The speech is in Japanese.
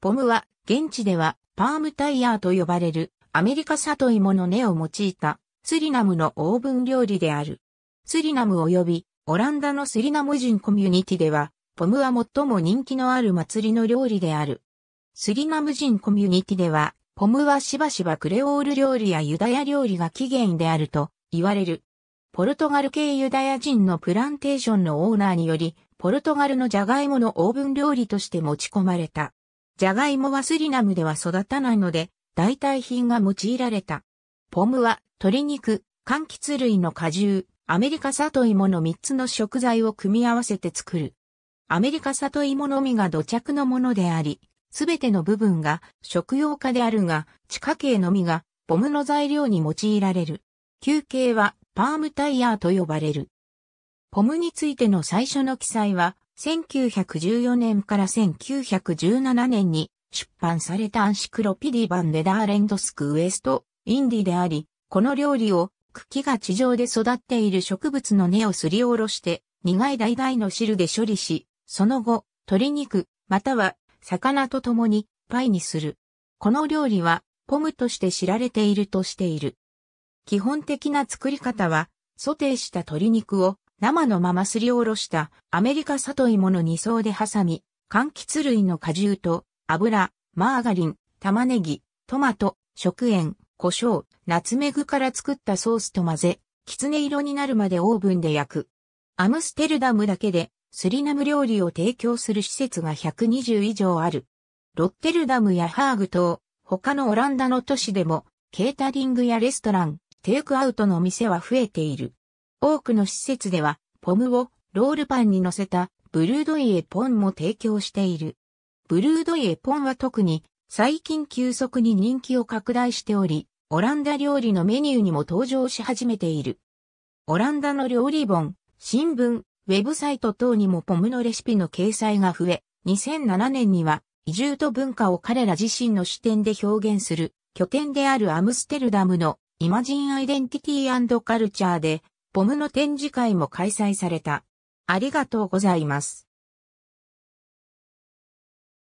ポムは、現地では、パームタイヤーと呼ばれる、アメリカ里芋の根を用いた、スリナムのオーブン料理である。スリナム及び、オランダのスリナム人コミュニティでは、ポムは最も人気のある祭りの料理である。スリナム人コミュニティでは、ポムはしばしばクレオール料理やユダヤ料理が起源であると言われる。ポルトガル系ユダヤ人のプランテーションのオーナーにより、ポルトガルのジャガイモのオーブン料理として持ち込まれた。ジャガイモはスリナムでは育たないので、代替品が用いられた。ポムは鶏肉、柑橘類の果汁、アメリカ里芋の3つの食材を組み合わせて作る。アメリカ里芋のみが土着のものであり、すべての部分が食用化であるが、地下茎のみがポムの材料に用いられる。球形はパームタイヤーと呼ばれる。ポムについての最初の記載は1914年から1917年に出版されたアンシクロピディバン・レダーレンドスク・ウエスト・インディであり、この料理を茎が地上で育っている植物の根をすりおろして苦い々の汁で処理し、その後、鶏肉、または魚と共にパイにする。この料理はポムとして知られているとしている。基本的な作り方は、ソテーした鶏肉を生のまますりおろしたアメリカ里芋の2層で挟み、柑橘類の果汁と油、マーガリン、玉ねぎ、トマト、食塩、胡椒、ナツメグから作ったソースと混ぜ、きつね色になるまでオーブンで焼く。アムステルダムだけでスリナム料理を提供する施設が120以上ある。ロッテルダムやハーグ等、他のオランダの都市でも、ケータリングやレストラン、テイクアウトの店は増えている。多くの施設では、ポムをロールパンに乗せたブルードイエポンも提供している。ブルードイエポンは特に最近急速に人気を拡大しており、オランダ料理のメニューにも登場し始めている。オランダの料理本、新聞、ウェブサイト等にもポムのレシピの掲載が増え、2007年には移住と文化を彼ら自身の視点で表現する拠点であるアムステルダムのイマジンアイデンティティカルチャーでボムの展示会も開催された。ありがとうございます。